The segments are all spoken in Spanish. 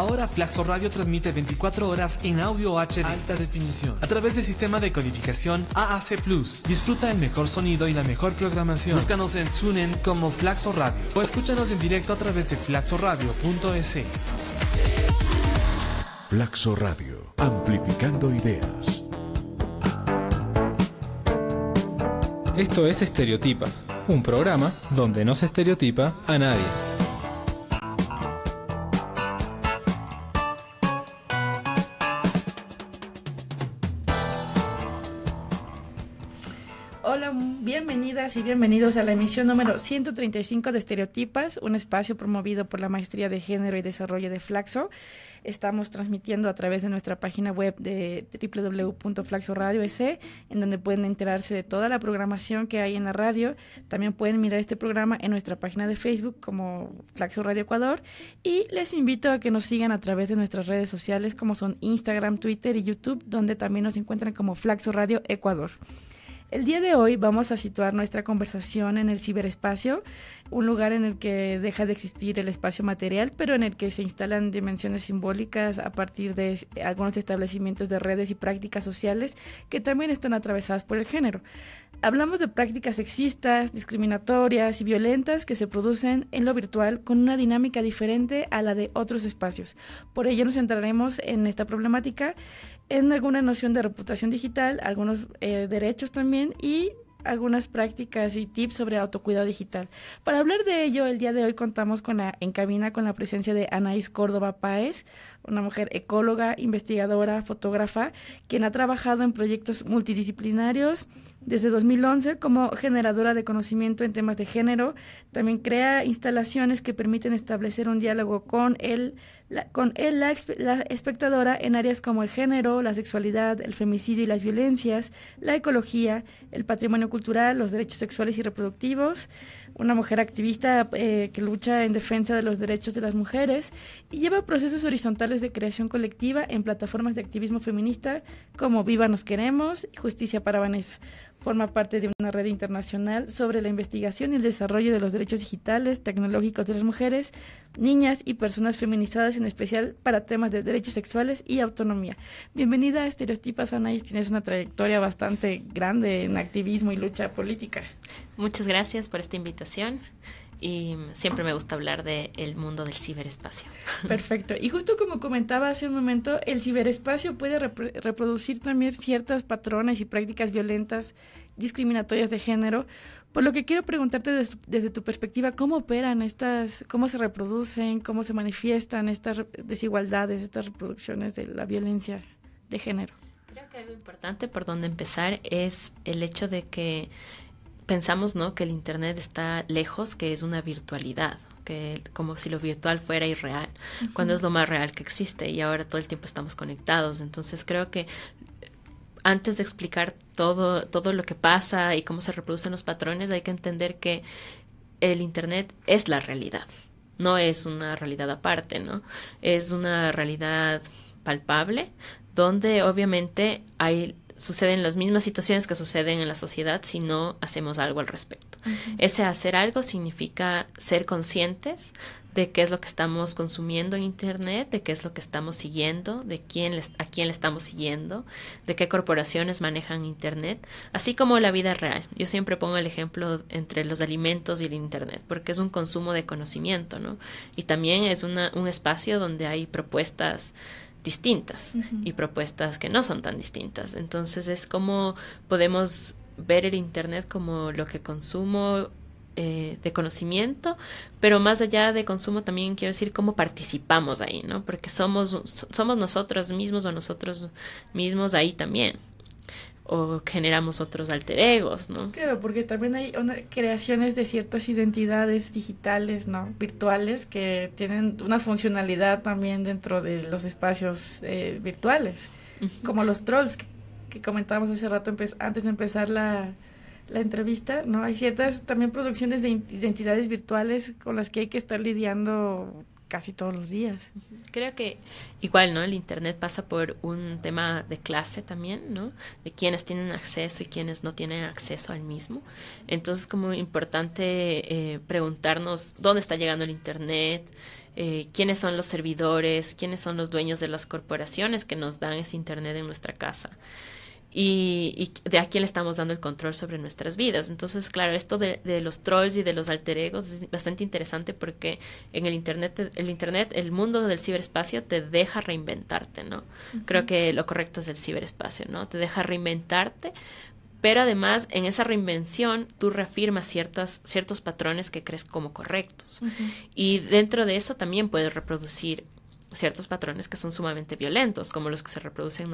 Ahora Flaxo Radio transmite 24 horas en audio HD alta definición a través del sistema de codificación AAC Plus. Disfruta el mejor sonido y la mejor programación. Búscanos en TuneIn como Flaxo Radio o escúchanos en directo a través de flaxoradio.es. Flaxo Radio, amplificando ideas. Esto es Estereotipas, un programa donde no se estereotipa a nadie. y bienvenidos a la emisión número 135 de Estereotipas, un espacio promovido por la Maestría de Género y Desarrollo de Flaxo. Estamos transmitiendo a través de nuestra página web de www.flaxoradio.es, en donde pueden enterarse de toda la programación que hay en la radio. También pueden mirar este programa en nuestra página de Facebook como Flaxo Radio Ecuador. Y les invito a que nos sigan a través de nuestras redes sociales como son Instagram, Twitter y YouTube, donde también nos encuentran como Flaxo Radio Ecuador. El día de hoy vamos a situar nuestra conversación en el ciberespacio, un lugar en el que deja de existir el espacio material, pero en el que se instalan dimensiones simbólicas a partir de algunos establecimientos de redes y prácticas sociales que también están atravesadas por el género. Hablamos de prácticas sexistas, discriminatorias y violentas que se producen en lo virtual con una dinámica diferente a la de otros espacios. Por ello nos centraremos en esta problemática, en alguna noción de reputación digital, algunos eh, derechos también y algunas prácticas y tips sobre autocuidado digital. Para hablar de ello, el día de hoy contamos con la, en cabina con la presencia de Anaís Córdoba Páez, una mujer ecóloga, investigadora, fotógrafa, quien ha trabajado en proyectos multidisciplinarios desde 2011 como generadora de conocimiento en temas de género. También crea instalaciones que permiten establecer un diálogo con él, la, con la, espectadora en áreas como el género, la sexualidad, el femicidio y las violencias, la ecología, el patrimonio cultural, los derechos sexuales y reproductivos. Una mujer activista eh, que lucha en defensa de los derechos de las mujeres y lleva procesos horizontales de creación colectiva en plataformas de activismo feminista como Viva Nos Queremos y Justicia para Vanessa. Forma parte de una red internacional sobre la investigación y el desarrollo de los derechos digitales, tecnológicos de las mujeres, niñas y personas feminizadas, en especial para temas de derechos sexuales y autonomía. Bienvenida a Estereotipas, Anaís. Tienes una trayectoria bastante grande en activismo y lucha política. Muchas gracias por esta invitación y siempre me gusta hablar del mundo del ciberespacio. Perfecto. Y justo como comentaba hace un momento, el ciberespacio puede reproducir también ciertas patrones y prácticas violentas, discriminatorias de género, por lo que quiero preguntarte desde, desde tu perspectiva, ¿cómo operan estas, cómo se reproducen, cómo se manifiestan estas desigualdades, estas reproducciones de la violencia de género? Creo que algo importante por donde empezar es el hecho de que pensamos, ¿no? Que el Internet está lejos, que es una virtualidad, que como si lo virtual fuera irreal, cuando es lo más real que existe y ahora todo el tiempo estamos conectados. Entonces creo que eh, antes de explicar todo, todo lo que pasa y cómo se reproducen los patrones, hay que entender que el Internet es la realidad, no es una realidad aparte, ¿no? Es una realidad palpable donde obviamente hay suceden las mismas situaciones que suceden en la sociedad si no hacemos algo al respecto. Ese hacer algo significa ser conscientes de qué es lo que estamos consumiendo en Internet, de qué es lo que estamos siguiendo, de quién a quién le estamos siguiendo, de qué corporaciones manejan Internet, así como la vida real. Yo siempre pongo el ejemplo entre los alimentos y el Internet, porque es un consumo de conocimiento, ¿no? Y también es un espacio donde hay propuestas distintas y propuestas que no son tan distintas. Entonces es como podemos ver el Internet como lo que consumo eh, de conocimiento, pero más allá de consumo también quiero decir cómo participamos ahí, ¿no? Porque somos, somos nosotros mismos o nosotros mismos ahí también o generamos otros alter egos, ¿no? Claro, porque también hay una, creaciones de ciertas identidades digitales, ¿no? Virtuales que tienen una funcionalidad también dentro de los espacios eh, virtuales, como los trolls que, comentábamos hace rato antes de empezar la, la entrevista, ¿no? Hay ciertas también producciones de identidades virtuales con las que hay que estar lidiando casi todos los días. Creo que igual, ¿no? El Internet pasa por un tema de clase también, ¿no? De quienes tienen acceso y quienes no tienen acceso al mismo. Entonces, como importante eh, preguntarnos dónde está llegando el Internet, eh, quiénes son los servidores, quiénes son los dueños de las corporaciones que nos dan ese Internet en nuestra casa y, de a quién le estamos dando el control sobre nuestras vidas. Entonces, claro, esto de, los trolls y de los alter egos es bastante interesante porque en el internet, el internet, el mundo del ciberespacio te deja reinventarte, ¿no? Creo que lo correcto es el ciberespacio, ¿no? Te deja reinventarte, pero además en esa reinvención tú reafirmas ciertas, ciertos patrones que crees como correctos. Y dentro de eso también puedes reproducir ciertos patrones que son sumamente violentos, como los que se reproducen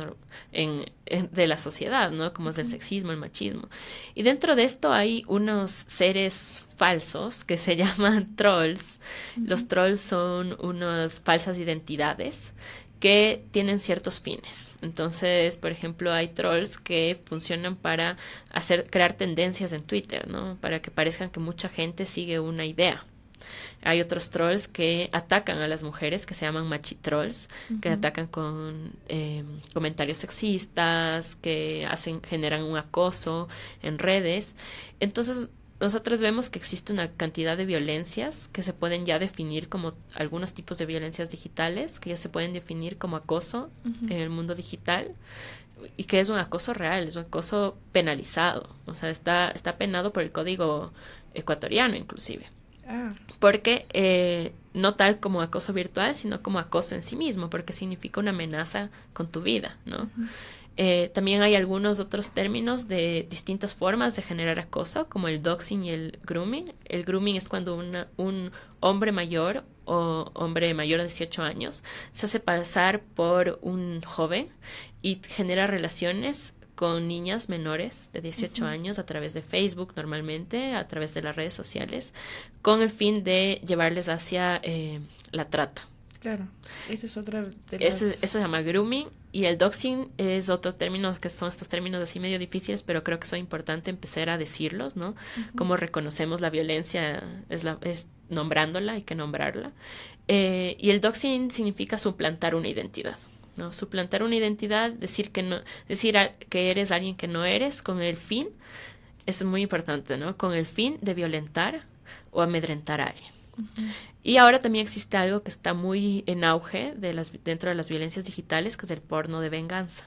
de la sociedad, ¿no? Como es el sexismo, el machismo. Y dentro de esto hay unos seres falsos que se llaman trolls. Los trolls son unas falsas identidades que tienen ciertos fines. Entonces, por ejemplo, hay trolls que funcionan para hacer crear tendencias en Twitter, ¿no? Para que parezcan que mucha gente sigue una idea. Hay otros trolls que atacan a las mujeres, que se llaman machitrolls, trolls que atacan con em, comentarios sexistas, que hacen, generan un acoso en redes. Entonces, nosotros vemos que existe una cantidad de violencias que se pueden ya definir como algunos tipos de violencias digitales, que ya se pueden definir como acoso en el mundo digital y que es un acoso real, es un acoso penalizado, o sea, está, está penado por el código ecuatoriano inclusive. Ah. Porque eh, no tal como acoso virtual, sino como acoso en sí mismo, porque significa una amenaza con tu vida, ¿no? Eh, también hay algunos otros términos de distintas formas de generar acoso, como el doxing y el grooming. El grooming es cuando un hombre mayor o hombre mayor de 18 años se hace pasar por un joven y genera relaciones con niñas menores de 18 años a través de Facebook normalmente, a través de las redes sociales, con el fin de llevarles hacia eh, la trata. Claro, esa es otra de eso se llama grooming y el doxing es otro término que son estos términos así medio difíciles, pero creo que es importante empezar a decirlos, ¿no? Cómo reconocemos la violencia es, la, es nombrándola, hay que nombrarla. Eh, y el doxing significa suplantar una identidad. ¿no? Suplantar una identidad, decir que no, decir que eres alguien que no eres con el fin, es muy importante, ¿no? Con el fin de violentar o amedrentar a alguien. Y ahora también existe algo que está muy en auge de las, dentro de las violencias digitales, que es el porno de venganza,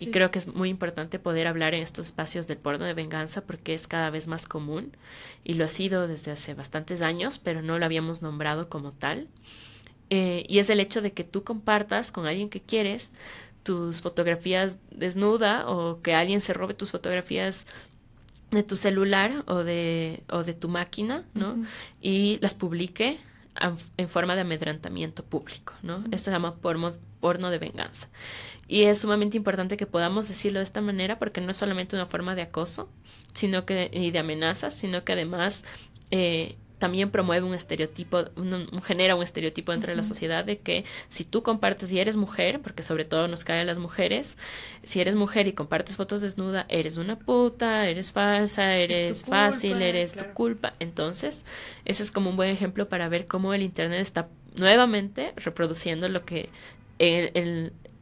Y creo que es muy importante poder hablar en estos espacios del porno de venganza porque es cada vez más común y lo ha sido desde hace bastantes años, pero no lo habíamos nombrado como tal. Eh, y es el hecho de que tú compartas con alguien que quieres tus fotografías desnuda o que alguien se robe tus fotografías de tu celular o de, o de tu máquina, ¿no? Y las publique en forma de amedrantamiento público, ¿no? Esto se llama porno, de venganza. Y es sumamente importante que podamos decirlo de esta manera porque no es solamente una forma de acoso sino que, y de amenazas, sino que además eh, también promueve un estereotipo, un, genera un estereotipo dentro de la sociedad de que si tú compartes y eres mujer, porque sobre todo nos caen las mujeres, si eres mujer y compartes fotos desnuda, eres una puta, eres falsa, eres fácil, eres tu culpa. Entonces, ese es como un buen ejemplo para ver cómo el Internet está nuevamente reproduciendo lo que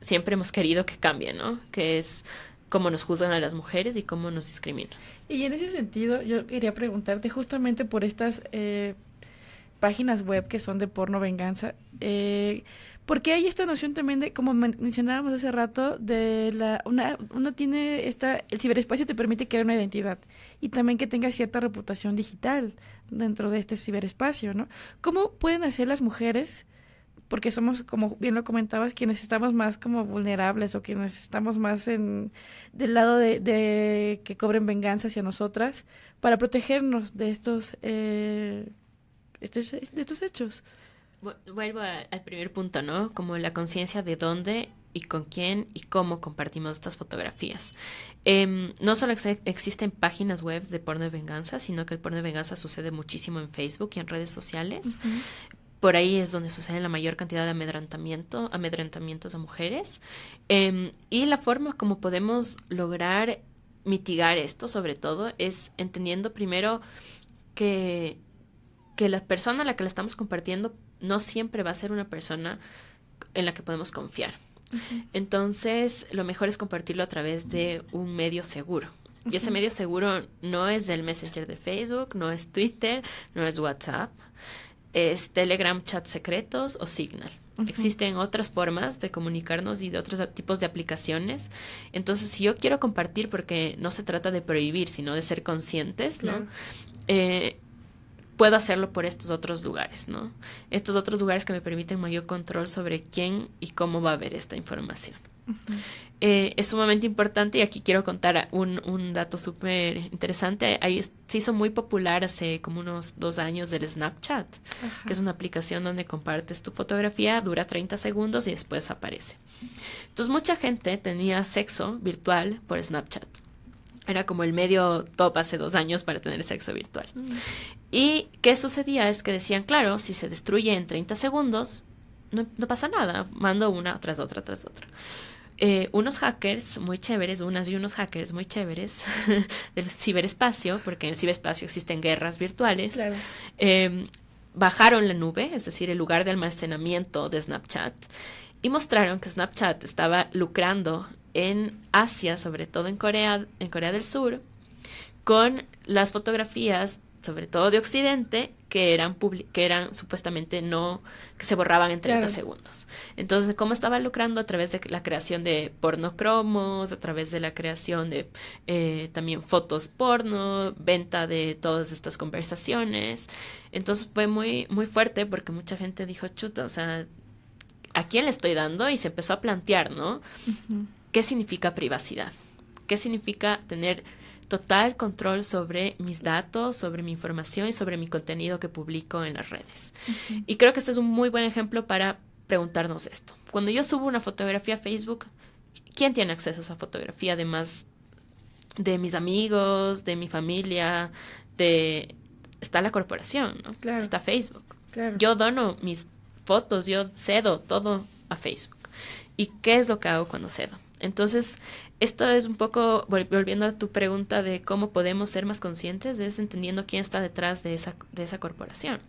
siempre hemos querido que cambie, ¿no? Que es cómo nos juzgan a las mujeres y cómo nos discriminan. Y en ese sentido, yo quería preguntarte justamente por estas eh, páginas web que son de porno venganza, eh, porque hay esta noción también de, como mencionábamos hace rato, de la una, uno tiene esta, el ciberespacio te permite crear una identidad y también que tenga cierta reputación digital dentro de este ciberespacio, ¿no? ¿Cómo pueden hacer las mujeres porque somos, como bien lo comentabas, quienes estamos más como vulnerables o quienes estamos más en, del lado de, que cobren venganza hacia nosotras para protegernos de estos, eh, este, de estos hechos. Vuelvo al primer punto, ¿no? Como la conciencia de dónde y con quién y cómo compartimos estas fotografías. Em, no solo existen páginas web de porno de venganza, sino que el porno de venganza sucede muchísimo en Facebook y en redes sociales. Por ahí es donde sucede la mayor cantidad de amedrentamiento, amedrentamientos a mujeres. Em, y la forma como podemos lograr mitigar esto, sobre todo, es entendiendo primero que, la persona a la que la estamos compartiendo no siempre va a ser una persona en la que podemos confiar. Entonces, lo mejor es compartirlo a través de un medio seguro. Y ese medio seguro no es el Messenger de Facebook, no es Twitter, no es WhatsApp, es Telegram chat secretos o Signal. Existen otras formas de comunicarnos y de otros tipos de aplicaciones. Entonces, si yo quiero compartir, porque no se trata de prohibir, sino de ser conscientes, ¿no? Eh, puedo hacerlo por estos otros lugares, ¿no? Estos otros lugares que me permiten mayor control sobre quién y cómo va a ver esta información. Eh, es sumamente importante y aquí quiero contar un, dato súper interesante. Ahí se hizo muy popular hace como unos dos años el Snapchat, que es una aplicación donde compartes tu fotografía, dura 30 segundos y después aparece. Entonces mucha gente tenía sexo virtual por Snapchat. Era como el medio top hace dos años para tener sexo virtual. Mm. Y qué sucedía es que decían, claro, si se destruye en 30 segundos, no, no pasa nada, mando una tras otra tras otra. Eh, unos hackers muy chéveres, unas y unos hackers muy chéveres del ciberespacio, porque en el ciberespacio existen guerras virtuales, eh, bajaron la nube, es decir, el lugar de almacenamiento de Snapchat, y mostraron que Snapchat estaba lucrando en Asia, sobre todo en en Corea del Sur, con las fotografías, sobre todo de Occidente, que eran, que eran supuestamente no, que se borraban en 30 segundos. Entonces, ¿cómo estaba lucrando? A través de la creación de porno cromos a través de la creación de eh, también fotos porno, venta de todas estas conversaciones. Entonces fue muy, muy fuerte porque mucha gente dijo, chuta, o sea, ¿a quién le estoy dando? Y se empezó a plantear, ¿no? ¿Qué significa privacidad? ¿Qué significa tener total control sobre mis datos, sobre mi información y sobre mi contenido que publico en las redes. Y creo que este es un muy buen ejemplo para preguntarnos esto. Cuando yo subo una fotografía a Facebook, ¿quién tiene acceso a esa fotografía además de mis amigos, de mi familia, de está la corporación, ¿no? Está Facebook. Yo dono mis fotos, yo cedo todo a Facebook. ¿Y qué es lo que hago cuando cedo? Entonces, esto es un poco, volviendo a tu pregunta de cómo podemos ser más conscientes, es entendiendo quién está detrás de esa, de esa corporación.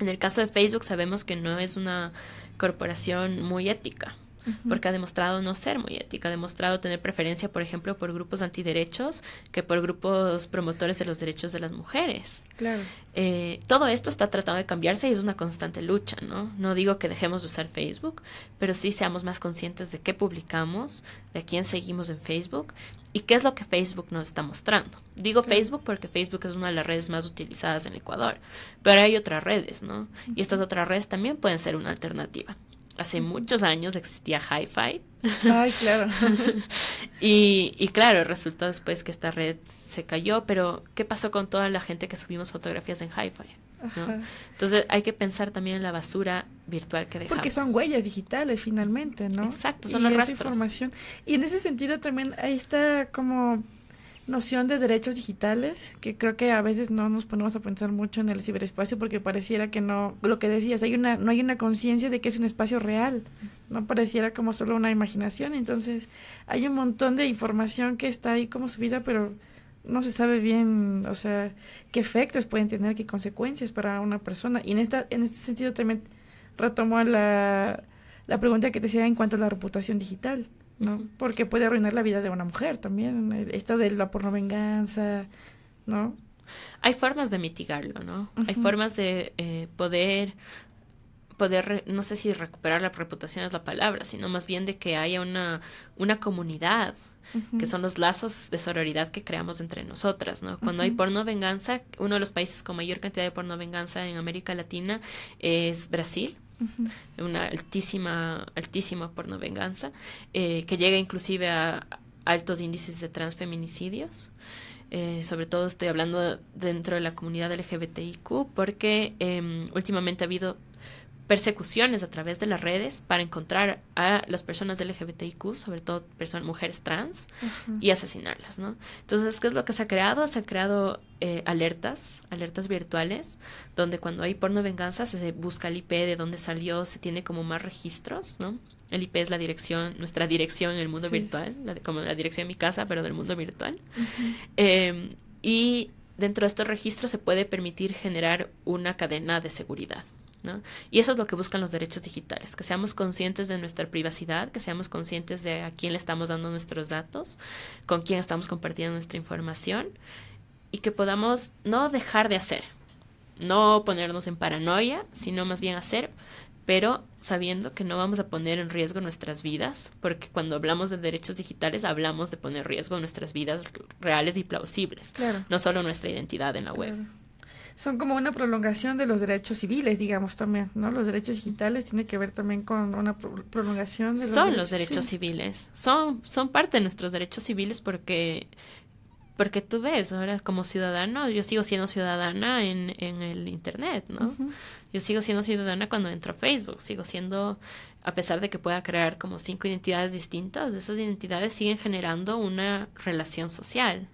En el caso de Facebook sabemos que no es una corporación muy ética porque ha demostrado no ser muy ética, ha demostrado tener preferencia, por ejemplo, por grupos antiderechos que por grupos promotores de los derechos de las mujeres. Eh, todo esto está tratando de cambiarse y es una constante lucha, ¿no? No digo que dejemos de usar Facebook, pero sí seamos más conscientes de qué publicamos, de a quién seguimos en Facebook y qué es lo que Facebook nos está mostrando. Digo Facebook porque Facebook es una de las redes más utilizadas en Ecuador, pero hay otras redes, ¿no? Y estas otras redes también pueden ser una alternativa hace muchos años existía Hi-Fi. Ay, claro. y, y claro, resultó después que esta red se cayó, pero ¿qué pasó con toda la gente que subimos fotografías en Hi-Fi? Entonces hay que pensar también en la basura virtual que dejamos. Porque son huellas digitales finalmente, ¿no? Exacto, son los rastros. Información. Y en ese sentido también ahí está como noción de derechos digitales, que creo que a veces no nos ponemos a pensar mucho en el ciberespacio porque pareciera que no, lo que decías, hay una, no hay una conciencia de que es un espacio real, no pareciera como solo una imaginación, entonces hay un montón de información que está ahí como subida, pero no se sabe bien, o sea, qué efectos pueden tener, qué consecuencias para una persona. Y en, esta, en este sentido también retomo la, la pregunta que te hacía en cuanto a la reputación digital ¿no? Porque puede arruinar la vida de una mujer también, esto de la venganza ¿no? Hay formas de mitigarlo, ¿no? Hay formas de eh, poder poder, no sé si recuperar la reputación es la palabra, sino más bien de que haya una, comunidad, que son los lazos de sororidad que creamos entre nosotras, ¿no? Cuando hay porno venganza, uno de los países con mayor cantidad de porno venganza en América Latina es Brasil una altísima, altísima porno venganza, eh, que llega inclusive a altos índices de transfeminicidios. Eh, sobre todo estoy hablando dentro de la comunidad LGBTIQ, porque em, últimamente ha habido persecuciones a través de las redes para encontrar a las personas del LGBTIQ, sobre todo personas, mujeres trans, y asesinarlas, ¿no? Entonces, ¿qué es lo que se ha creado? Se han creado eh, alertas, alertas virtuales, donde cuando hay porno venganza se busca el IP de dónde salió, se tiene como más registros, ¿no? El IP es la dirección, nuestra dirección en el mundo virtual, como la dirección de mi casa, pero del mundo virtual. Em, y dentro de estos registros se puede permitir generar una cadena de seguridad, y eso es lo que buscan los derechos digitales, que seamos conscientes de nuestra privacidad, que seamos conscientes de a quién le estamos dando nuestros datos, con quién estamos compartiendo nuestra información y que podamos no dejar de hacer, no ponernos en paranoia, sino más bien hacer, pero sabiendo que no vamos a poner en riesgo nuestras vidas, porque cuando hablamos de derechos digitales hablamos de poner en riesgo nuestras vidas reales y plausibles, no solo nuestra identidad en la web son como una prolongación de los derechos civiles, digamos también, ¿no? Los derechos digitales tienen que ver también con una prolongación de los Son los derechos civiles. son, son parte de nuestros derechos civiles porque porque tú ves, ahora como ciudadano, yo sigo siendo ciudadana en, en el Internet, ¿no? Yo sigo siendo ciudadana cuando entro a Facebook, sigo siendo, a pesar de que pueda crear como cinco identidades distintas, esas identidades siguen generando una relación social.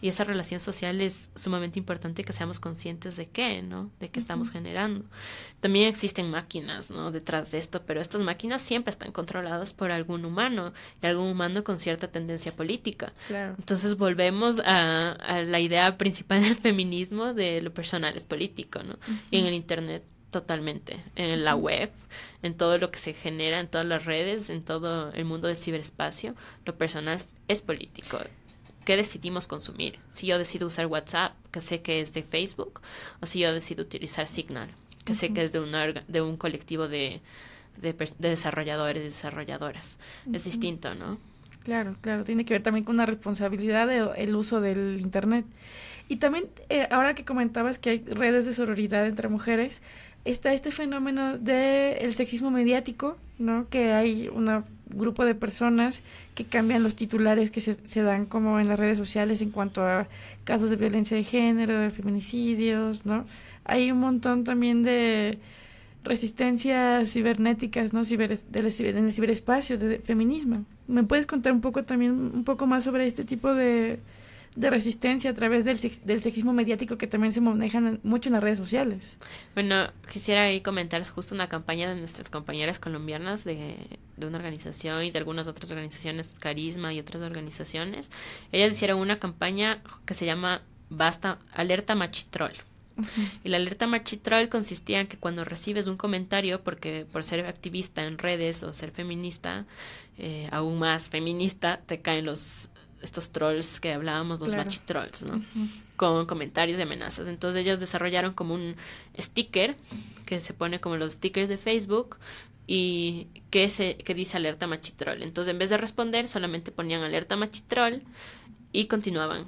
Y esa relación social es sumamente importante que seamos conscientes de qué, ¿no? De qué estamos generando. También existen máquinas, ¿no? Detrás de esto, pero estas máquinas siempre están controladas por algún humano y algún humano con cierta tendencia política. Claro. Entonces volvemos a, la idea principal del feminismo de lo personal es político, ¿no? Y en el Internet Totalmente. En la web, en todo lo que se genera, en todas las redes, en todo el mundo del ciberespacio, lo personal es político. ¿Qué decidimos consumir? Si yo decido usar WhatsApp, que sé que es de Facebook, o si yo decido utilizar Signal, que sé que es de, un de un colectivo de, desarrolladores y desarrolladoras. Es distinto, ¿no? Claro, claro, tiene que ver también con la responsabilidad del uso del Internet. Y también, eh, ahora que comentabas que hay redes de sororidad entre mujeres, está este fenómeno del sexismo mediático, ¿no? Que hay un grupo de personas que cambian los titulares que se, dan como en las redes sociales en cuanto a casos de violencia de género, de feminicidios, ¿no? Hay un montón también de resistencias cibernéticas, ¿no? en el ciberespacio, de, feminismo. ¿Me puedes contar un poco también, un poco más sobre este tipo de, resistencia a través del, sexismo mediático que también se manejan mucho en las redes sociales? Bueno, quisiera ahí comentar justo una campaña de nuestras compañeras colombianas de, de una organización y de algunas otras organizaciones, Carisma y otras organizaciones. Ellas hicieron una campaña que se llama Basta, Alerta Machitrol y la alerta machitrol consistía en que cuando recibes un comentario, porque por ser activista en redes o ser feminista, eh, aún más feminista, te caen los estos trolls que hablábamos, los machi machitrolls, ¿no? Con comentarios de amenazas. Entonces ellos desarrollaron como un sticker que se pone como los stickers de Facebook y que, se, que dice alerta machitrol. Entonces en vez de responder solamente ponían alerta machitrol y continuaban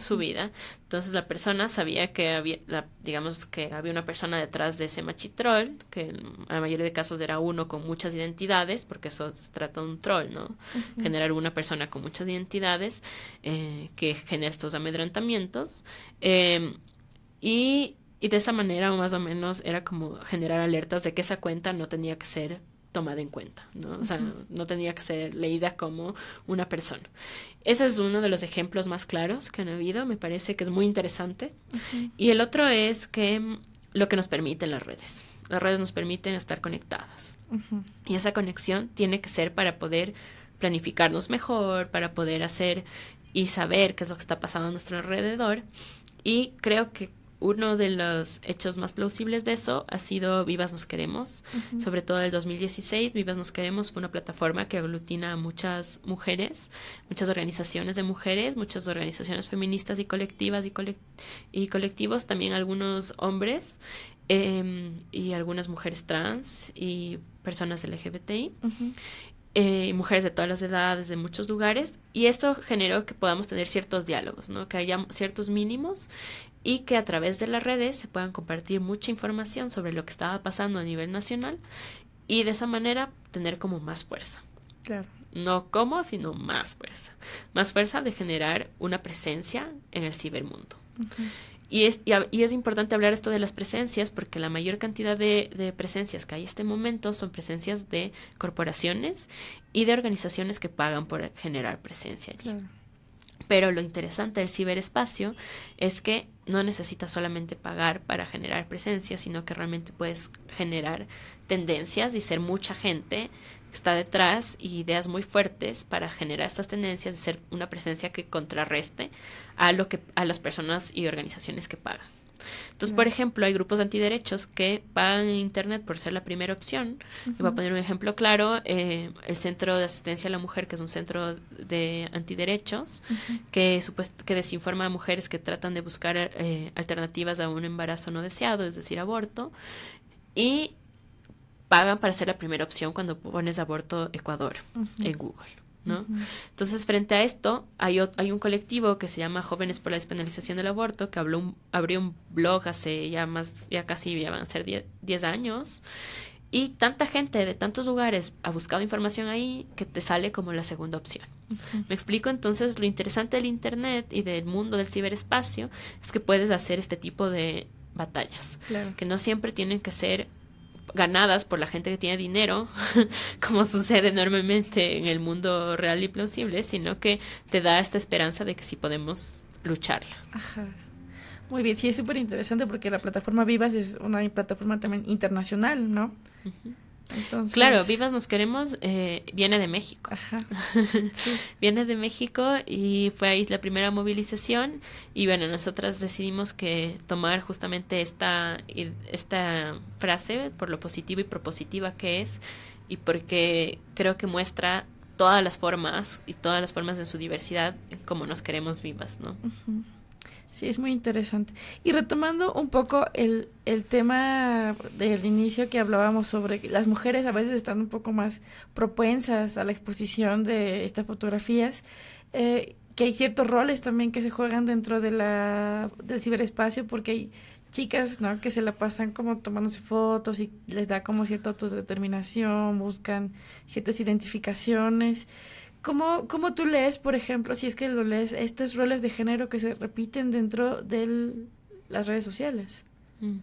su vida. Entonces la persona sabía que había, digamos que había una persona detrás de ese machitrol, que en la mayoría de casos era uno con muchas identidades, porque eso se trata de un troll, ¿no? Generar una persona con muchas identidades eh, que genera estos amedrantamientos. Em, y, y de esa manera, más o menos, era como generar alertas de que esa cuenta no tenía que ser tomada en cuenta, ¿no? O sea, no tenía que ser leída como una persona. Ese es uno de los ejemplos más claros que han habido, me parece que es muy interesante. Y el otro es que mm, lo que nos permiten las redes. Las redes nos permiten estar conectadas. Y esa conexión tiene que ser para poder planificarnos mejor, para poder hacer y saber qué es lo que está pasando a nuestro alrededor. Y creo que uno de los hechos más plausibles de eso ha sido Vivas Nos Queremos, sobre todo el 2016. Vivas Nos Queremos fue una plataforma que aglutina a muchas mujeres, muchas organizaciones de mujeres, muchas organizaciones feministas y colectivas y, colectivos, también algunos hombres em, y algunas mujeres trans y personas LGBTI. Eh, mujeres de todas las edades, de muchos lugares, y esto generó que podamos tener ciertos diálogos, ¿no? que haya ciertos mínimos y que a través de las redes se puedan compartir mucha información sobre lo que estaba pasando a nivel nacional y de esa manera tener como más fuerza. Claro. No como, sino más fuerza. Más fuerza de generar una presencia en el cibermundo. Y es, y, es importante hablar esto de las presencias porque la mayor cantidad de, presencias que hay en este momento son presencias de corporaciones y de organizaciones que pagan por generar presencia allí. Pero lo interesante del ciberespacio es que no necesitas solamente pagar para generar presencia, sino que realmente puedes generar tendencias y ser mucha gente que está detrás y ideas muy fuertes para generar estas tendencias y ser una presencia que contrarreste a lo que a las personas y organizaciones que pagan. Entonces, por ejemplo, hay grupos antiderechos que pagan en Internet por ser la primera opción. Y voy a poner un ejemplo claro, eh, el Centro de Asistencia a la Mujer, que es un centro de antiderechos, que, desinforma a mujeres que tratan de buscar eh, alternativas a un embarazo no deseado, es decir, aborto. Y pagan para ser la primera opción cuando pones aborto Ecuador en Google. ¿no? Entonces, frente a esto, hay, hay, un colectivo que se llama Jóvenes por la Despenalización del Aborto, que abrió un blog hace ya más, ya casi, van a ser 10 años, y tanta gente de tantos lugares ha buscado información ahí que te sale como la segunda opción. Me explico entonces lo interesante del Internet y del mundo del ciberespacio es que puedes hacer este tipo de batallas, que no siempre tienen que ser ganadas por la gente que tiene dinero, como sucede enormemente en el mundo real y plausible, sino que te da esta esperanza de que sí podemos lucharla. Ajá. Muy bien, sí, es súper interesante porque la plataforma Vivas es una plataforma también internacional, ¿no? Claro, Vivas Nos Queremos eh, viene de México. Ajá. viene de México y fue ahí la primera movilización y bueno, nosotras decidimos que tomar justamente esta, esta frase por lo positivo y propositiva que es y porque creo que muestra todas las formas y todas las formas en su diversidad como nos queremos vivas, ¿no? Sí, es muy interesante. Y retomando un poco el, el tema del inicio que hablábamos sobre que las mujeres a veces están un poco más propensas a la exposición de estas fotografías, eh, que hay ciertos roles también que se juegan dentro de la, del ciberespacio porque hay chicas ¿no? que se la pasan como tomándose fotos y les da como cierta autodeterminación, buscan ciertas identificaciones. ¿Cómo, ¿Cómo tú lees, por ejemplo, si es que lo lees, estos roles de género que se repiten dentro de las redes sociales? Mm.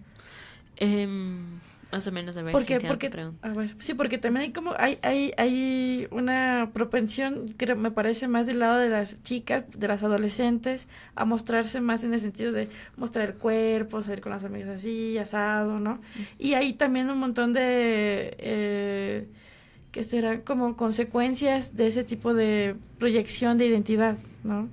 Em, más o menos, a ver, porque, a ver, sí, porque también hay como, hay, hay, hay una propensión, creo, me parece más del lado de las chicas, de las adolescentes, a mostrarse más en el sentido de mostrar el cuerpo, salir con las amigas así, asado, ¿no? Mm. Y hay también un montón de... Eh, que serán como consecuencias de ese tipo de proyección de identidad, ¿no?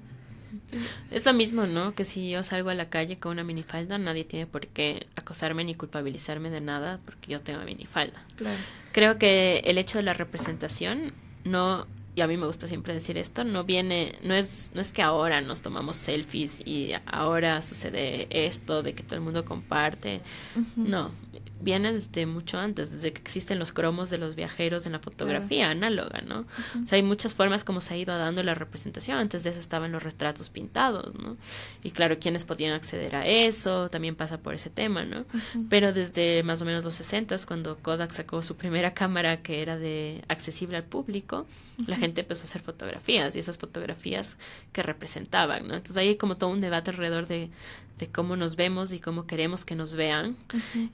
Es lo mismo, ¿no? Que si yo salgo a la calle con una minifalda, nadie tiene por qué acosarme ni culpabilizarme de nada porque yo tengo minifalda. Claro. Creo que el hecho de la representación no y a mí me gusta siempre decir esto, no viene, no es, no es que ahora nos tomamos selfies y ahora sucede esto de que todo el mundo comparte. No, viene desde mucho antes, desde que existen los cromos de los viajeros en la fotografía análoga, ¿no? O sea, hay muchas formas como se ha ido dando la representación. Antes de eso estaban los retratos pintados, ¿no? Y claro, quienes podían acceder a eso, también pasa por ese tema, ¿no? Pero desde más o menos los 60, cuando Kodak sacó su primera cámara que era de accesible al público, la gente empezó a hacer fotografías y esas fotografías que representaban, ¿no? Entonces ahí hay como todo un debate alrededor de, de cómo nos vemos y cómo queremos que nos vean.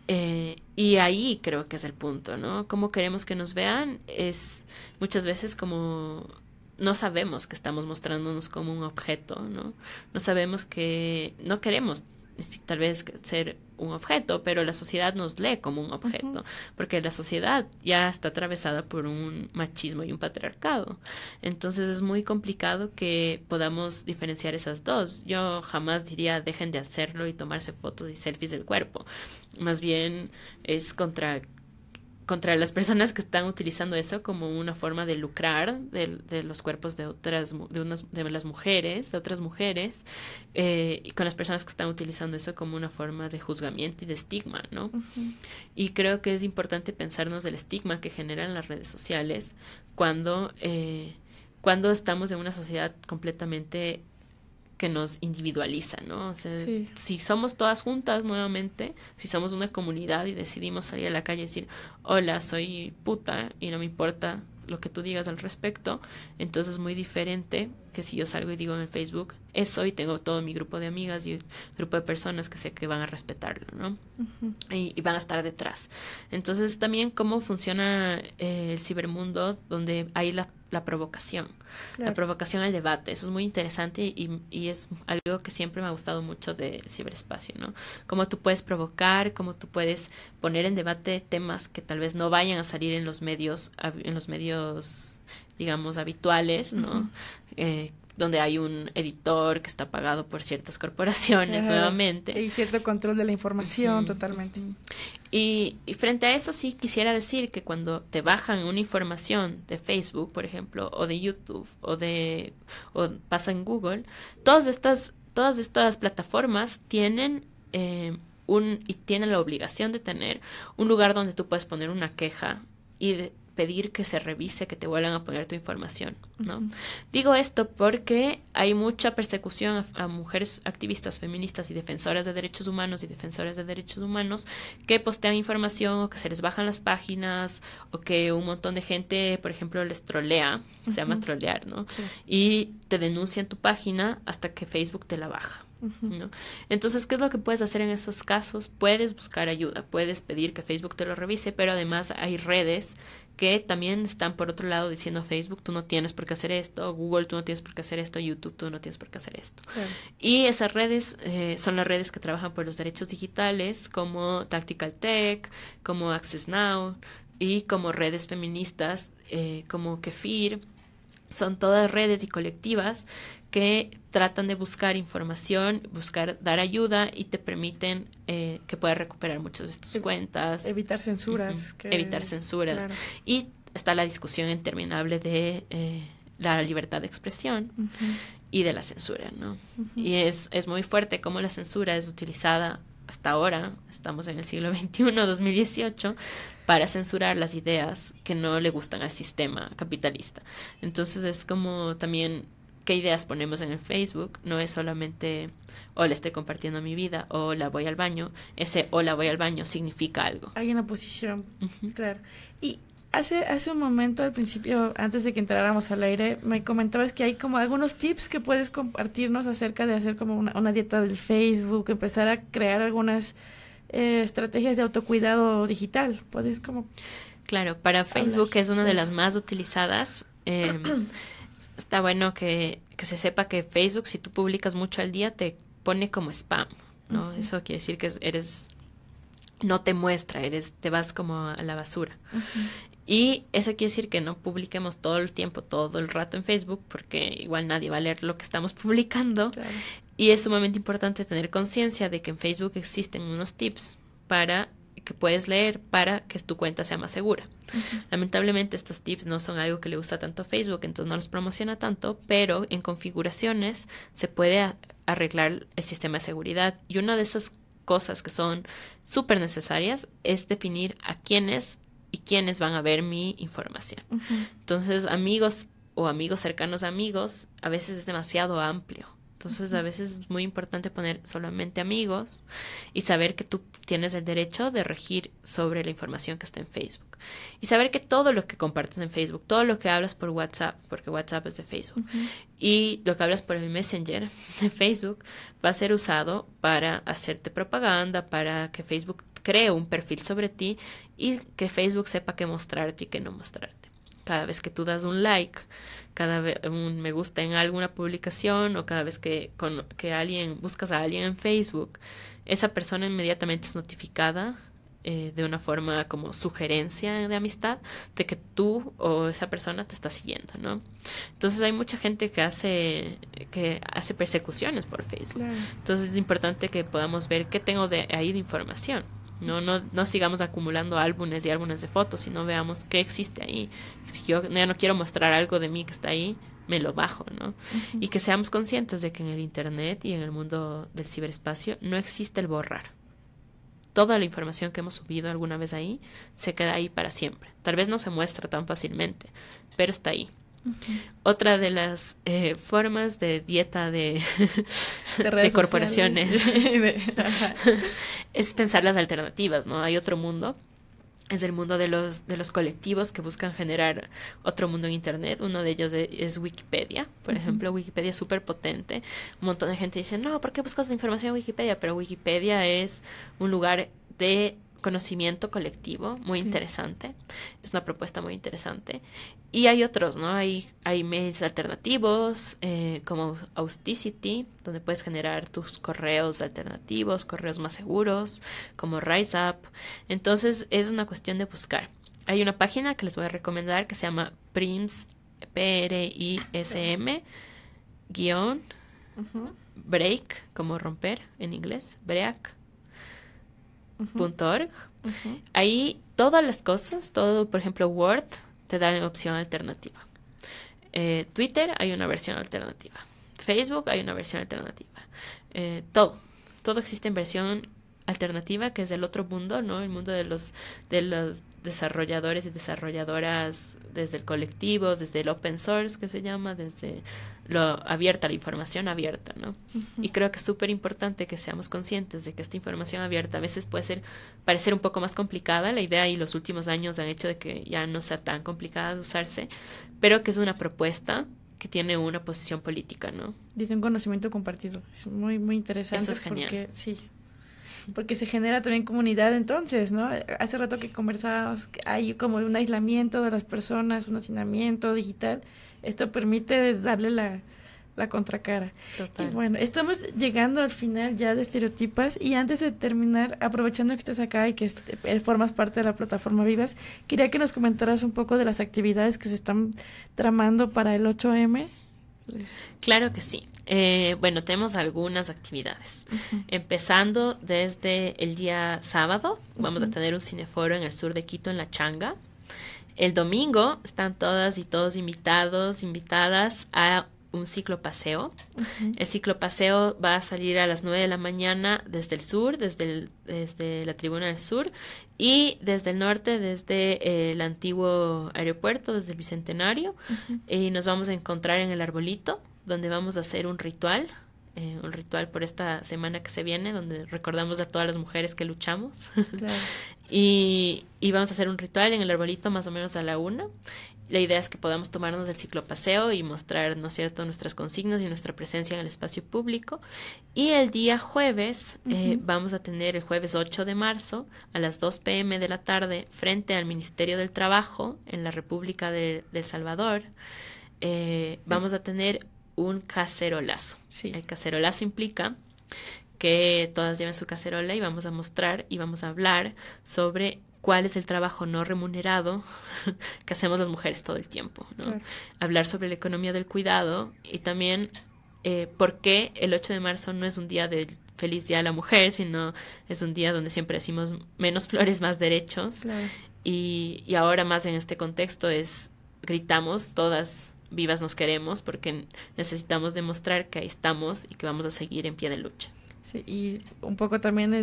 Eh, y ahí creo que es el punto, ¿no? Cómo queremos que nos vean es muchas veces como no sabemos que estamos mostrándonos como un objeto, ¿no? No sabemos que no queremos tal vez ser un objeto, pero la sociedad nos lee como un objeto, porque la sociedad ya está atravesada por un machismo y un patriarcado. Entonces es muy complicado que podamos diferenciar esas dos. Yo jamás diría dejen de hacerlo y tomarse fotos y selfies del cuerpo. Más bien es contra contra las personas que están utilizando eso como una forma de lucrar de, los cuerpos de otras de unas de las mujeres de otras mujeres eh, y con las personas que están utilizando eso como una forma de juzgamiento y de estigma no y creo que es importante pensarnos del estigma que generan las redes sociales cuando eh, cuando estamos en una sociedad completamente que nos individualiza, ¿no? O sea, si somos todas juntas nuevamente, si somos una comunidad y decidimos salir a la calle y decir, hola, soy puta y no me importa lo que tú digas al respecto, entonces es muy diferente que si yo salgo y digo en Facebook, eso y tengo todo mi grupo de amigas y grupo de personas que sé que van a respetarlo, ¿no? y, van a estar detrás. Entonces también cómo funciona eh, el cibermundo, donde hay la la provocación, la provocación al debate. Eso es muy interesante y, es algo que siempre me ha gustado mucho del ciberespacio, ¿no? Cómo tú puedes provocar, cómo tú puedes poner en debate temas que tal vez no vayan a salir en los medios, en los medios, digamos, habituales, ¿no? Eh, donde hay un editor que está pagado por ciertas corporaciones nuevamente. Y cierto control de la información, totalmente. Y, frente a eso sí quisiera decir que cuando te bajan una información de Facebook, por ejemplo, o de YouTube, o de o pasa en Google, todas estas, todas estas plataformas tienen eh, un, y tienen la obligación de tener un lugar donde tú puedes poner una queja y de, pedir que se revise, que te vuelvan a poner tu información, ¿no? Digo esto porque hay mucha persecución a, mujeres activistas feministas y defensoras de derechos humanos y defensoras de derechos humanos que postean información o que se les bajan las páginas o que un montón de gente, por ejemplo, les trolea, se llama trolear, ¿no? Y te denuncian tu página hasta que Facebook te la baja. ¿no? Entonces, ¿qué es lo que puedes hacer en esos casos? Puedes buscar ayuda, puedes pedir que Facebook te lo revise, pero además hay redes que también están por otro lado diciendo Facebook, tú no tienes por qué hacer esto, Google, tú no tienes por qué hacer esto, YouTube, tú no tienes por qué hacer esto. Y esas redes eh, son las redes que trabajan por los derechos digitales como Tactical Tech, como Access Now y como redes feministas eh, como Kefir. Son todas redes y colectivas que tratan de buscar información, buscar dar ayuda y te permiten eh, que puedas recuperar muchas de tus cuentas. Evitar censuras. Evitar censuras. Y está la discusión interminable de eh, la libertad de expresión y de la censura, ¿no? Y es, es muy fuerte cómo la censura es utilizada hasta ahora, estamos en el siglo XXI, 2018, para censurar las ideas que no le gustan al sistema capitalista. Entonces es como también qué ideas ponemos en el Facebook, no es solamente hola estoy compartiendo mi vida, o la voy al baño, ese hola voy al baño significa algo. Hay una posición, claro. Y hace, hace un momento al principio, antes de que entráramos al aire, me comentabas que hay como algunos tips que puedes compartirnos acerca de hacer como una, dieta del Facebook, empezar a crear algunas eh, estrategias de autocuidado digital. ¿Puedes como... Claro, para Facebook es una de las más utilizadas. Em, está bueno que, que, se sepa que Facebook, si tú publicas mucho al día, te pone como spam, ¿no? Eso quiere decir que eres, no te muestra, eres, te vas como a la basura. Y eso quiere decir que no publiquemos todo el tiempo, todo el rato en Facebook, porque igual nadie va a leer lo que estamos publicando. Y es sumamente importante tener conciencia de que en Facebook existen unos tips para que puedes leer para que tu cuenta sea más segura. Lamentablemente estos tips no son algo que le gusta tanto a Facebook, entonces no los promociona tanto, pero en configuraciones se puede arreglar el sistema de seguridad y una de esas cosas que son súper necesarias es definir a quiénes y quiénes van a ver mi información. Entonces amigos o amigos cercanos a amigos a veces es demasiado amplio entonces a veces es muy importante poner solamente amigos y saber que tú tienes el derecho de regir sobre la información que está en Facebook. Y saber que todo lo que compartes en Facebook, todo lo que hablas por WhatsApp, porque WhatsApp es de Facebook, y lo que hablas por el Messenger de Facebook va a ser usado para hacerte propaganda, para que Facebook cree un perfil sobre ti y que Facebook sepa qué mostrarte y qué no mostrarte cada vez que tú das un like, cada vez un me gusta en alguna publicación o cada vez que, con, que alguien buscas a alguien en Facebook, esa persona inmediatamente es notificada eh, de una forma como sugerencia de amistad de que tú o esa persona te está siguiendo, ¿no? Entonces hay mucha gente que hace que hace persecuciones por Facebook. Entonces es importante que podamos ver qué tengo de ahí de información. No, no, no sigamos acumulando álbumes y álbumes de fotos, sino veamos qué existe ahí. Si yo ya no quiero mostrar algo de mí que está ahí, me lo bajo, ¿no? Y que seamos conscientes de que en el Internet y en el mundo del ciberespacio no existe el borrar. Toda la información que hemos subido alguna vez ahí se queda ahí para siempre. Tal vez no se muestra tan fácilmente, pero está ahí. Otra de las eh, formas de dieta de, corporaciones es pensar las alternativas, ¿no? Hay otro mundo. Es el mundo de los, de los colectivos que buscan generar otro mundo en Internet. Uno de ellos e, es Wikipedia. Por ejemplo, Wikipedia es súper potente. Un montón de gente dice, no, ¿por qué buscas la información en Wikipedia? Pero Wikipedia es un lugar de conocimiento colectivo, muy interesante. Es una propuesta muy interesante. Y hay otros, ¿no? Hay, hay mails alternativos, eh, como Austicity, donde puedes generar tus correos alternativos, correos más seguros, como RiseUp. Entonces, es una cuestión de buscar. Hay una página que les voy a recomendar que se llama prims, p r i s m guión, break, como romper en inglés, break org. Ahí todas las cosas, todo, por ejemplo, Word, te da una opción alternativa. Eh, Twitter hay una versión alternativa. Facebook hay una versión alternativa. Eh, todo. Todo existe en versión alternativa que es del otro mundo, ¿no? El mundo de los, de los desarrolladores y desarrolladoras desde el colectivo, desde el open source que se llama, desde lo abierta, la información abierta, ¿no? Y creo que es súper importante que seamos conscientes de que esta información abierta a veces puede ser, parecer un poco más complicada, la idea y los últimos años han hecho de que ya no sea tan complicada de usarse, pero que es una propuesta que tiene una posición política, ¿no? Es un conocimiento compartido, es muy, muy interesante. Eso es genial. Porque, sí, porque se genera también comunidad entonces, ¿no? Hace rato que conversábamos, que hay como un aislamiento de las personas, un hacinamiento digital, esto permite darle la, contracara. Y bueno, estamos llegando al final ya de Estereotipas y antes de terminar, aprovechando que estás acá y que eh, formas parte de la plataforma Vivas, quería que nos comentaras un poco de las actividades que se están tramando para el 8M. Claro que sí. Eh, bueno, tenemos algunas actividades. Empezando desde el día sábado, vamos a tener un cineforo en el sur de Quito, en La Changa. El domingo están todas y todos invitados, invitadas a un ciclo paseo. El ciclo paseo va a salir a las 9 de la mañana desde el sur, desde, la tribuna del sur y desde el norte, desde el antiguo aeropuerto, desde el Bicentenario. Y nos vamos a encontrar en el arbolito, donde vamos a hacer un ritual eh, un ritual por esta semana que se viene, donde recordamos a todas las mujeres que luchamos. y, vamos a hacer un ritual en el arbolito más o menos a la una. La idea es que podamos tomarnos el ciclopaseo y mostrar, ¿no es cierto?, nuestras consignas y nuestra presencia en el espacio público. Y el día jueves eh, vamos a tener el jueves 8 de marzo a las 2 pm de la tarde frente al Ministerio del Trabajo en la República de, El Salvador. Eh, vamos a tener un cacerolazo. El cacerolazo implica que todas lleven su cacerola y vamos a mostrar y vamos a hablar sobre cuál es el trabajo no remunerado que hacemos las mujeres todo el tiempo. Hablar sobre la economía del cuidado y también eh, por qué el 8 de marzo no es un día del feliz día a la mujer, sino es un día donde siempre decimos menos flores, más derechos. Y, y ahora más en este contexto es gritamos todas vivas nos queremos porque necesitamos demostrar que ahí estamos y que vamos a seguir en pie de lucha. Sí, y un poco también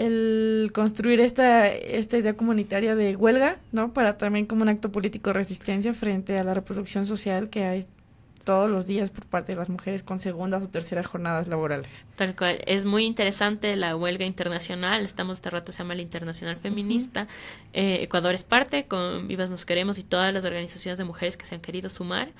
el, construir esta, esta idea comunitaria de huelga, ¿no? Para también como un acto político de resistencia frente a la reproducción social que hay todos los días por parte de las mujeres con segundas o terceras jornadas laborales. Tal cual. Es muy interesante la huelga internacional. Estamos este rato, se llama la Internacional Feminista. Eh, Ecuador es parte, con Vivas Nos Queremos y todas las organizaciones de mujeres que se han querido sumar.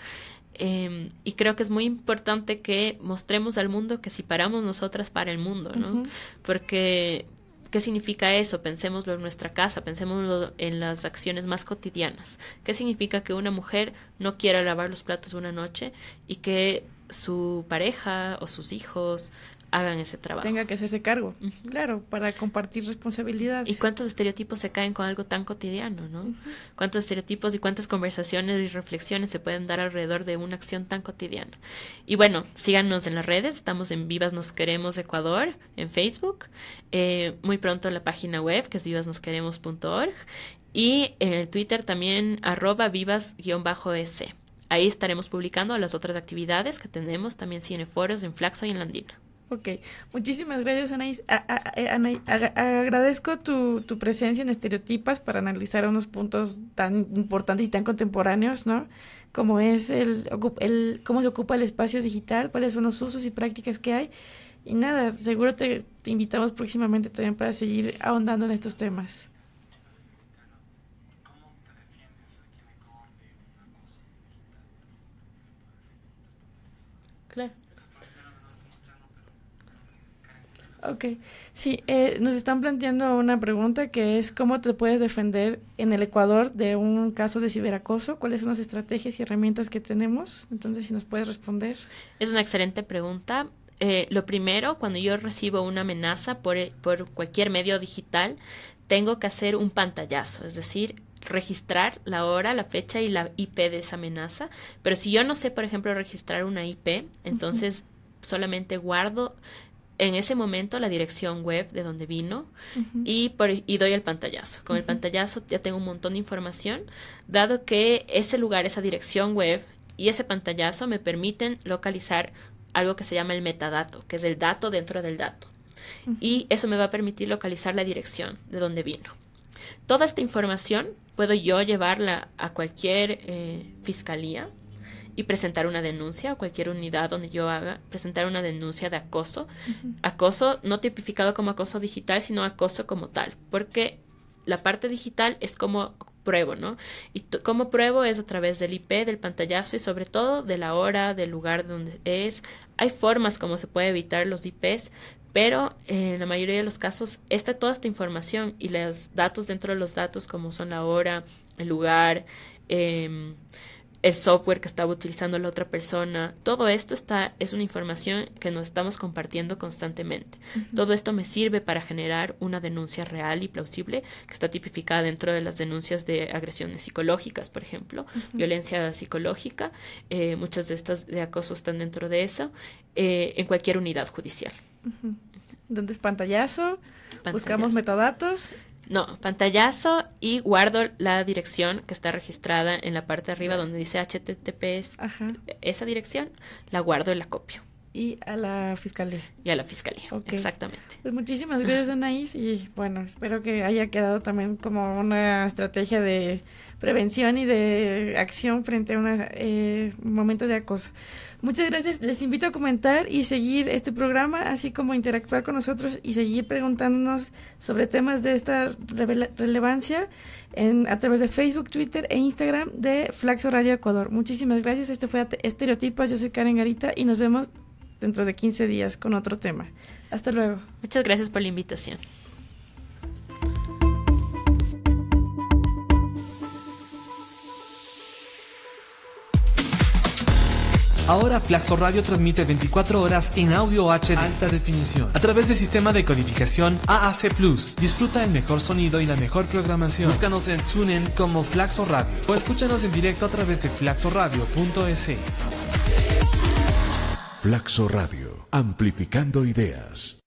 Em, y creo que es muy importante que mostremos al mundo que si paramos nosotras para el mundo, ¿no? Porque ¿Qué significa eso? Pensémoslo en nuestra casa, pensémoslo en las acciones más cotidianas. ¿Qué significa que una mujer no quiera lavar los platos una noche y que su pareja o sus hijos hagan ese trabajo. Tenga que hacerse cargo, claro, para compartir responsabilidad. ¿Y cuántos estereotipos se caen con algo tan cotidiano, no? ¿Cuántos estereotipos y cuántas conversaciones y reflexiones se pueden dar alrededor de una acción tan cotidiana? Y bueno, síganos en las redes, estamos en Vivas Nos Queremos Ecuador, en Facebook, eh, muy pronto en la página web que es vivasnosqueremos.org y en el Twitter también arroba vivas-s. Ahí estaremos publicando las otras actividades que tenemos, también cineforos en Flaxo y en Landina. Ok, muchísimas gracias Anaís. A, eh, agradezco tu, presencia en Estereotipas para analizar unos puntos tan importantes y tan contemporáneos, ¿no? Como es el, cómo se ocupa el espacio digital, cuáles son los usos y prácticas que hay. Y nada, seguro te invitamos próximamente también para seguir ahondando en estos temas. Ok, sí, eh, nos están planteando una pregunta que es cómo te puedes defender en el Ecuador de un caso de ciberacoso, cuáles son las estrategias y herramientas que tenemos, entonces si nos puedes responder. Es una excelente pregunta. Eh, lo primero, cuando yo recibo una amenaza eh, por, cualquier medio digital, tengo que hacer un pantallazo, es decir, registrar la hora, la fecha y la IP de esa amenaza, pero si yo no sé, por ejemplo, registrar una IP, entonces solamente guardo en ese momento la dirección web de donde vino y, doy el pantallazo. Con el pantallazo ya tengo un montón de información, dado que ese lugar, esa dirección web y ese pantallazo me permiten localizar algo que se llama el metadato, que es el dato dentro del dato. Y eso me va a permitir localizar la dirección de donde vino. Toda esta información puedo yo llevarla a cualquier eh, fiscalía y presentar una denuncia o cualquier unidad donde yo haga presentar una denuncia de acoso. Acoso no tipificado como acoso digital, sino acoso como tal, porque la parte digital es como pruebo, ¿no? Y como pruebo es a través del IP, del pantallazo y sobre todo de la hora, del lugar donde es. Hay formas como se puede evitar los IPs, pero en la mayoría de los casos está toda esta información y los datos dentro de los datos como son la hora, el lugar, eh, el software que estaba utilizando la otra persona. Todo esto está, es una información que nos estamos compartiendo constantemente. Todo esto me sirve para generar una denuncia real y plausible que está tipificada dentro de las denuncias de agresiones psicológicas, por ejemplo, violencia psicológica. Eh, muchas de estas de acoso están dentro de eso, eh, en cualquier unidad judicial. ¿Dónde es pantallazo, buscamos metadatos no, pantallazo y guardo la dirección que está registrada en la parte de arriba donde dice HTTPS. Esa dirección la guardo y la copio y a la fiscalía. Y a la fiscalía, exactamente. Pues muchísimas gracias, Anaís. Y bueno, espero que haya quedado también como una estrategia de prevención y de acción frente a un eh, momento de acoso. Muchas gracias. Les invito a comentar y seguir este programa, así como interactuar con nosotros y seguir preguntándonos sobre temas de esta relevancia en, a través de Facebook, Twitter e Instagram de Flaxo Radio Ecuador. Muchísimas gracias. Este fue Estereotipos, Yo soy Karen Garita y nos vemos dentro de 15 días con otro tema. Hasta luego. Muchas gracias por la invitación. Ahora Flaxo Radio transmite 24 horas en audio HD alta definición a través del sistema de codificación AAC Plus. Disfruta el mejor sonido y la mejor programación. Búscanos en TuneIn como Flaxo Radio o escúchanos en directo a través de flaxoradio.es. Flaxo Radio, amplificando ideas.